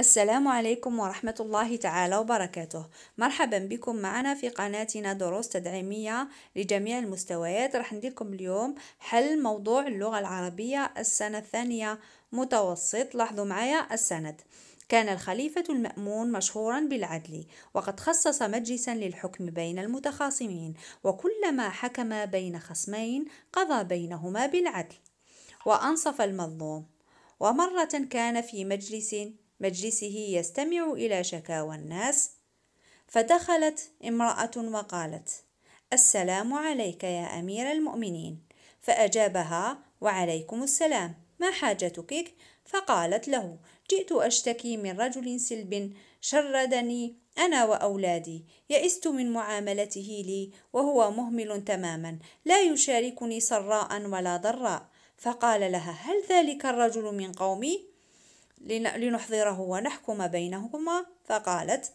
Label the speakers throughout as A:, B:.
A: السلام عليكم ورحمة الله تعالى وبركاته مرحبا بكم معنا في قناتنا دروس تدعيمية لجميع المستويات راح نديركم اليوم حل موضوع اللغة العربية السنة الثانية متوسط لاحظوا معايا السند كان الخليفة المأمون مشهورا بالعدل وقد خصص مجلسا للحكم بين المتخاصمين وكلما حكم بين خصمين قضى بينهما بالعدل وأنصف المظلوم ومرة كان في مجلس مجلسه يستمع إلى شكاوى الناس فدخلت امرأة وقالت: السلام عليك يا أمير المؤمنين، فأجابها: وعليكم السلام، ما حاجتك؟ فقالت له: جئت أشتكي من رجل سلب شردني أنا وأولادي، يئست من معاملته لي وهو مهمل تماما، لا يشاركني سراء ولا ضراء، فقال لها: هل ذلك الرجل من قومي؟ لنحضره ونحكم بينهما فقالت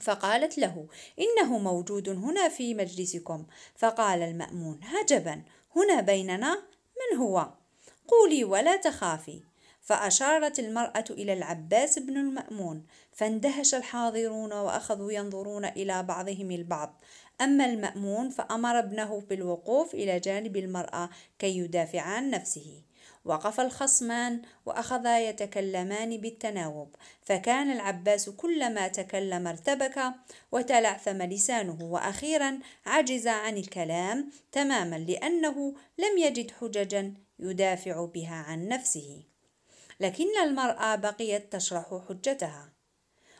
A: فقالت له إنه موجود هنا في مجلسكم فقال المأمون عجبا هنا بيننا من هو قولي ولا تخافي فأشارت المرأة إلى العباس بن المأمون فاندهش الحاضرون وأخذوا ينظرون إلى بعضهم البعض أما المأمون فأمر ابنه بالوقوف إلى جانب المرأة كي يدافع عن نفسه وقف الخصمان وأخذا يتكلمان بالتناوب فكان العباس كلما تكلم ارتبك وتلعثم لسانه وأخيرا عجز عن الكلام تماما لأنه لم يجد حججا يدافع بها عن نفسه لكن المرأة بقيت تشرح حجتها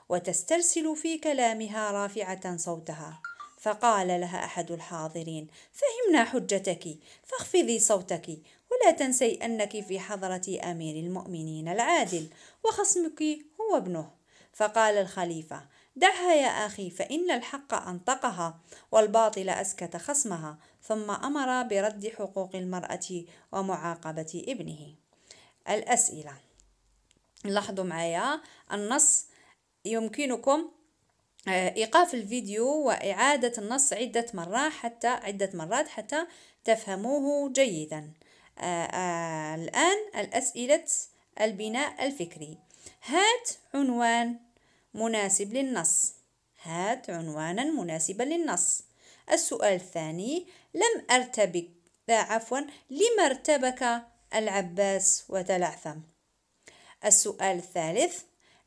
A: وتسترسل في كلامها رافعة صوتها فقال لها أحد الحاضرين: فهمنا حجتك، فاخفضي صوتك، ولا تنسي أنك في حضرة أمير المؤمنين العادل وخصمك هو ابنه فقال الخليفة دعها يا أخي فإن الحق أنطقها والباطل أسكت خصمها ثم أمر برد حقوق المرأة ومعاقبة ابنه الأسئلة لاحظوا معايا النص يمكنكم آه، إيقاف الفيديو وإعادة النص عدة مرات حتى عدة مرات حتى تفهموه جيداً آه، الآن الأسئلة البناء الفكري هات عنوان مناسب للنص هات عنوانا مناسبا للنص السؤال الثاني لم أرتبك لا آه، عفوا لم ارتبك العباس وتلعثم السؤال الثالث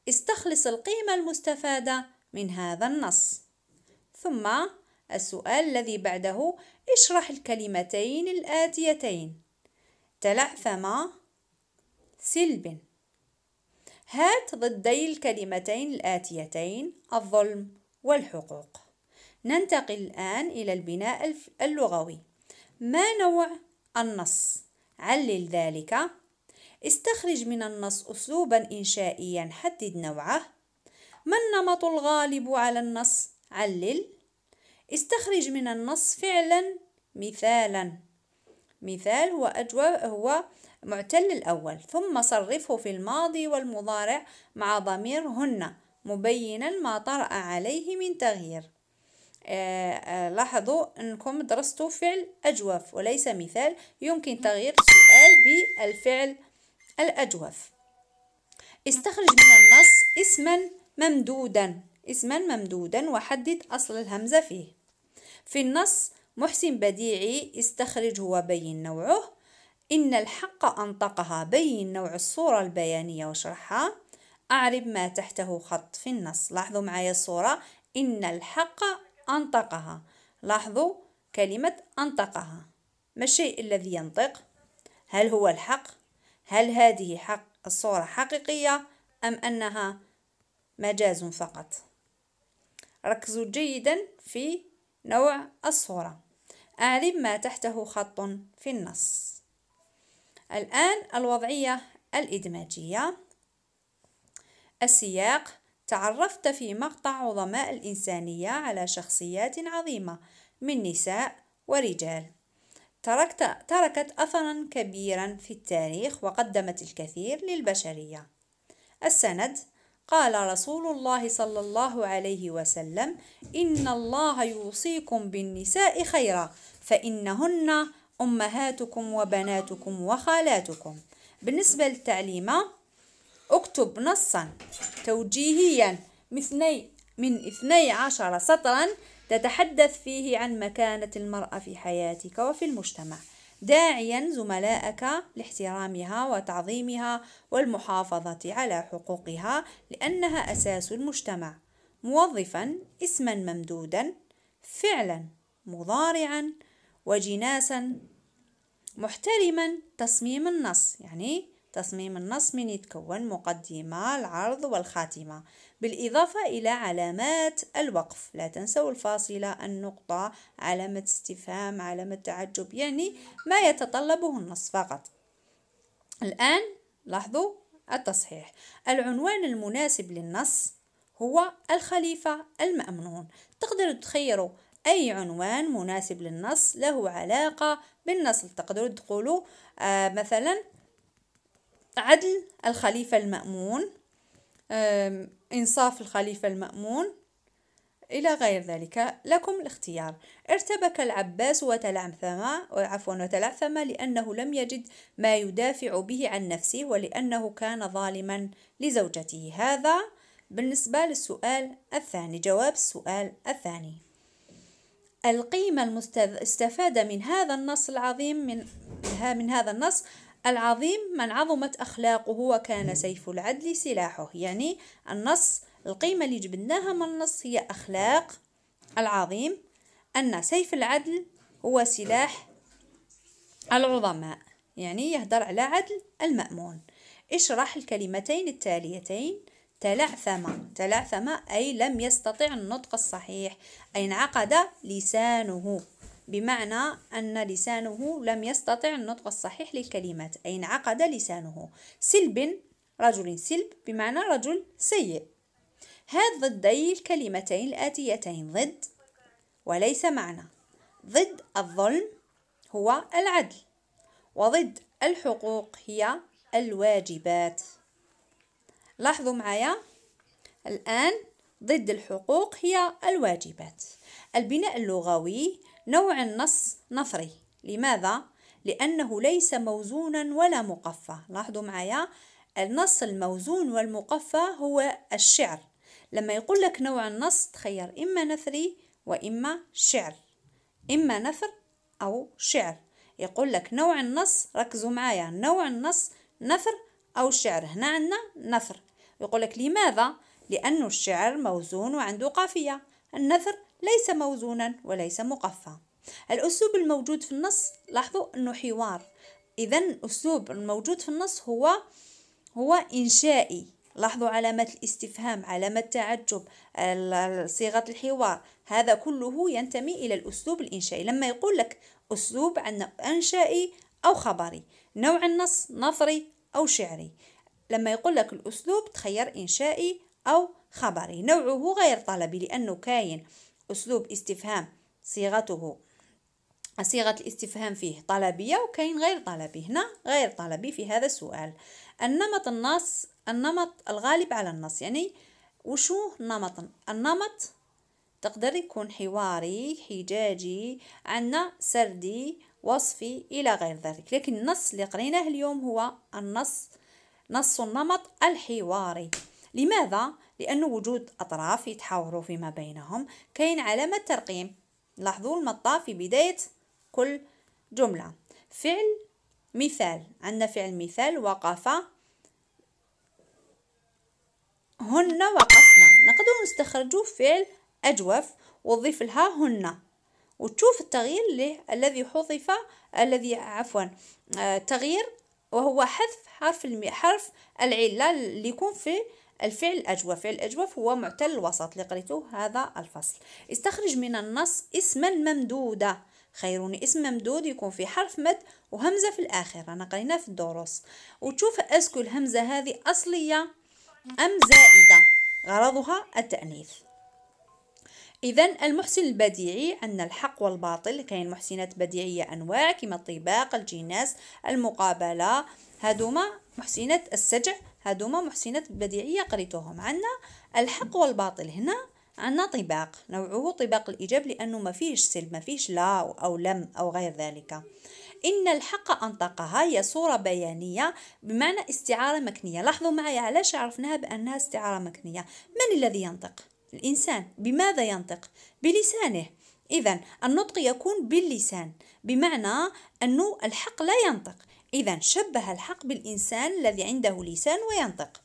A: استخلص القيمة المستفادة من هذا النص ثم السؤال الذي بعده اشرح الكلمتين الآتيتين تلعثم سلب هات ضدي الكلمتين الآتيتين الظلم والحقوق ننتقل الآن إلى البناء اللغوي ما نوع النص؟ علل ذلك استخرج من النص أسلوبا إنشائيا حدد نوعه ما النمط الغالب على النص؟ علل استخرج من النص فعلا مثالا مثال هو أجوب هو معتل الأول ثم صرفه في الماضي والمضارع مع ضمير هن مبينا ما طرأ عليه من تغيير آه آه لاحظوا أنكم درستوا فعل أجوف وليس مثال يمكن تغيير السؤال بالفعل الأجوف استخرج من النص اسما ممدودا اسما ممدودا وحدد أصل الهمزة فيه في النص محسن بديعي استخرج هو بين نوعه إن الحق أنطقها بين نوع الصورة البيانية وشرحها أعرب ما تحته خط في النص لاحظوا معايا الصورة إن الحق أنطقها لاحظوا كلمة أنطقها ما الشيء الذي ينطق هل هو الحق هل هذه حق الصورة حقيقية أم أنها مجاز فقط ركزوا جيدا في نوع الصورة أعلم ما تحته خط في النص الآن الوضعية الإدماجية السياق تعرفت في مقطع عظماء الإنسانية على شخصيات عظيمة من نساء ورجال تركت تركت أثرا كبيرا في التاريخ وقدمت الكثير للبشرية السند قال رسول الله صلى الله عليه وسلم إن الله يوصيكم بالنساء خيرا فإنهن أمهاتكم وبناتكم وخالاتكم بالنسبة للتعليمة اكتب نصا توجيهيا من اثني عشر سطرا تتحدث فيه عن مكانة المرأة في حياتك وفي المجتمع داعيا زملائك لاحترامها وتعظيمها والمحافظة على حقوقها لأنها أساس المجتمع موظفا اسما ممدودا فعلا مضارعا وجناسا محترما تصميم النص يعني تصميم النص من يتكون مقدمة العرض والخاتمة بالإضافة إلى علامات الوقف لا تنسوا الفاصلة النقطة علامة استفهام علامة تعجب يعني ما يتطلبه النص فقط الآن لاحظوا التصحيح العنوان المناسب للنص هو الخليفة المأمنون تقدروا تخيروا أي عنوان مناسب للنص له علاقة بالنص تقدروا تقولوا آه مثلا عدل الخليفة المأمون إنصاف الخليفة المأمون إلى غير ذلك لكم الاختيار ارتبك العباس وتلعثم عفوا وتلعثم لأنه لم يجد ما يدافع به عن نفسه ولأنه كان ظالما لزوجته هذا بالنسبة للسؤال الثاني جواب السؤال الثاني القيمة المستفادة من هذا النص العظيم من من هذا النص العظيم من عظمت أخلاقه وكان سيف العدل سلاحه يعني النص القيمة اللي جبناها من النص هي أخلاق العظيم أن سيف العدل هو سلاح العظماء يعني يهدر على عدل المأمون اشرح الكلمتين التاليتين تلعثم تلعثم أي لم يستطع النطق الصحيح أي انعقد لسانه بمعنى أن لسانه لم يستطع النطق الصحيح للكلمات أي انعقد لسانه سلب رجل سلب بمعنى رجل سيء هذا ضدي الكلمتين الآتيتين ضد وليس معنى ضد الظلم هو العدل وضد الحقوق هي الواجبات لاحظوا معايا الآن ضد الحقوق هي الواجبات البناء اللغوي نوع النص نثري لماذا؟ لأنه ليس موزونا ولا مقفى لاحظوا معايا النص الموزون والمقفى هو الشعر لما يقول لك نوع النص تخير إما نثري وإما شعر إما نثر أو شعر يقول لك نوع النص ركزوا معايا نوع النص نثر أو شعر هنا عندنا نثر يقول لك لماذا؟ لأن الشعر موزون وعنده قافية النثر ليس موزونا وليس مقفى الأسلوب الموجود في النص لاحظوا أنه حوار إذا الأسلوب الموجود في النص هو هو إنشائي لاحظوا علامة الاستفهام علامة التعجب صيغة الحوار هذا كله ينتمي إلى الأسلوب الإنشائي لما يقول لك أسلوب عندنا إنشائي أو خبري نوع النص نثري أو شعري لما يقول لك الأسلوب تخير إنشائي أو خبري نوعه غير طلبي لأنه كاين أسلوب استفهام صيغته صيغة الاستفهام فيه طلبية وكاين غير طلبي هنا غير طلبي في هذا السؤال النمط النص النمط الغالب على النص يعني وشو نمط النمط تقدر يكون حواري حجاجي عنا سردي وصفي إلى غير ذلك لكن النص اللي قريناه اليوم هو النص نص النمط الحواري لماذا؟ لأن وجود أطراف يتحاوروا فيما بينهم كاين علامة ترقيم لاحظوا المطة في بداية كل جملة فعل مثال عندنا فعل مثال وقف هن وقفنا نقدر نستخرجوا فعل أجوف وضيف لها هن وتشوف التغيير الذي حذف الذي عفوا آه، تغيير وهو حذف حرف حرف العلة اللي يكون في الفعل الأجوف فعل الأجوف هو معتل الوسط اللي قريته هذا الفصل استخرج من النص اسما ممدودة خيروني اسم ممدود يكون في حرف مد وهمزة في الآخر أنا قرينا في الدروس وتشوف أسكو الهمزة هذه أصلية أم زائدة غرضها التأنيث إذا المحسن البديعي أن الحق والباطل كاين محسنات بديعية أنواع كما الطباق الجناس المقابلة هادوما محسنات السجع هادوما محسنات بديعية قريتوهم عنا الحق والباطل هنا عنا طباق نوعه طباق الإيجاب لأنه ما فيش سلب ما فيش لا أو لم أو غير ذلك إن الحق أنطقها هي صورة بيانية بمعنى استعارة مكنية لاحظوا معي علاش عرفناها بأنها استعارة مكنية من الذي ينطق؟ الإنسان بماذا ينطق؟ بلسانه إذا النطق يكون باللسان بمعنى أنه الحق لا ينطق إذا شبه الحق بالإنسان الذي عنده لسان وينطق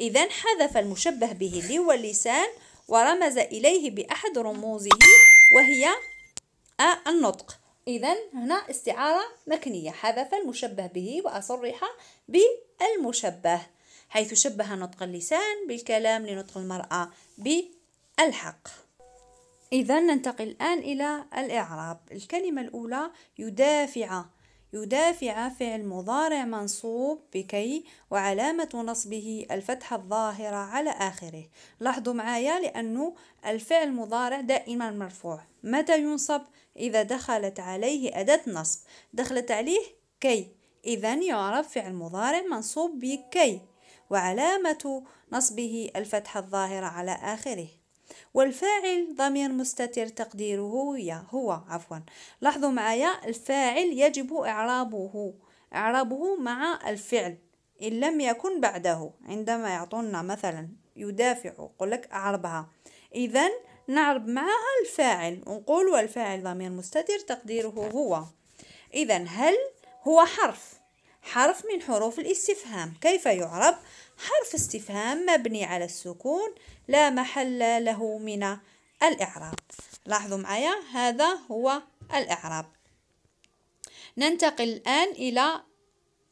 A: إذا حذف المشبه به اللي هو اللسان ورمز إليه بأحد رموزه وهي النطق إذا هنا استعارة مكنية حذف المشبه به وأصرح بالمشبه حيث شبه نطق اللسان بالكلام لنطق المرأة بالحق إذا ننتقل الآن إلى الإعراب الكلمة الأولى يدافع يدافع فعل مضارع منصوب بكي وعلامة نصبه الفتحة الظاهرة على آخره لاحظوا معايا لأنه الفعل المضارع دائما مرفوع متى ينصب؟ إذا دخلت عليه أداة نصب دخلت عليه كي إذا يعرف فعل مضارع منصوب بكي وعلامة نصبه الفتحة الظاهرة على آخره والفاعل ضمير مستتر تقديره يا هو عفوا لاحظوا معايا الفاعل يجب إعرابه إعرابه مع الفعل إن لم يكن بعده عندما يعطونا مثلا يدافع يقول لك أعربها إذا نعرب معها الفاعل ونقول والفاعل ضمير مستتر تقديره هو إذا هل هو حرف حرف من حروف الاستفهام كيف يعرب حرف استفهام مبني على السكون لا محل له من الإعراب لاحظوا معايا هذا هو الإعراب ننتقل الآن إلى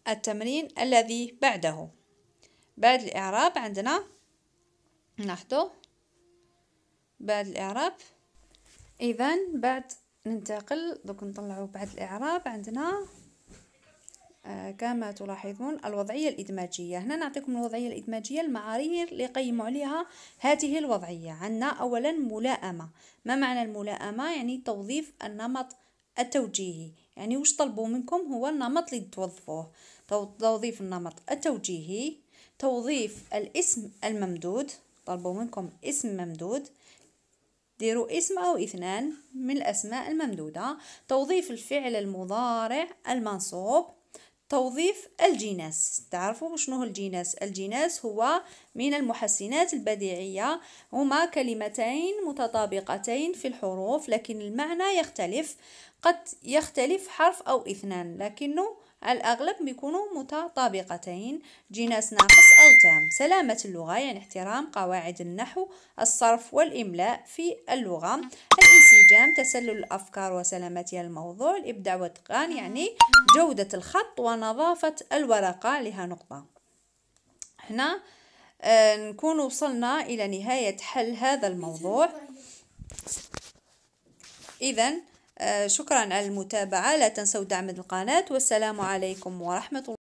A: التمرين الذي بعده بعد الإعراب عندنا لاحظوا بعد الإعراب إذا بعد ننتقل دوك نطلعوا بعد الإعراب عندنا كما تلاحظون الوضعية الإدماجية هنا نعطيكم الوضعية الإدماجية المعايير اللي يقيموا عليها هذه الوضعية عندنا أولا ملائمة ما معنى الملائمة يعني توظيف النمط التوجيهي يعني وش طلبوا منكم هو النمط اللي توظفوه توظيف النمط التوجيهي توظيف الاسم الممدود طلبوا منكم اسم ممدود ديروا اسم أو اثنان من الأسماء الممدودة توظيف الفعل المضارع المنصوب توظيف الجيناس تعرفوا شنو هو الجيناس الجيناس هو من المحسنات البديعية هما كلمتين متطابقتين في الحروف لكن المعنى يختلف قد يختلف حرف أو اثنان لكنه الأغلب بيكونوا متطابقتين جناس ناقص أو تام سلامة اللغة يعني احترام قواعد النحو الصرف والإملاء في اللغة الانسجام تسلل الأفكار وسلامتها الموضوع الإبداع والتقان يعني جودة الخط ونظافة الورقة لها نقطة هنا آه، نكون وصلنا إلى نهاية حل هذا الموضوع إذا آه، شكرا على المتابعة لا تنسوا دعم القناة والسلام عليكم ورحمة الله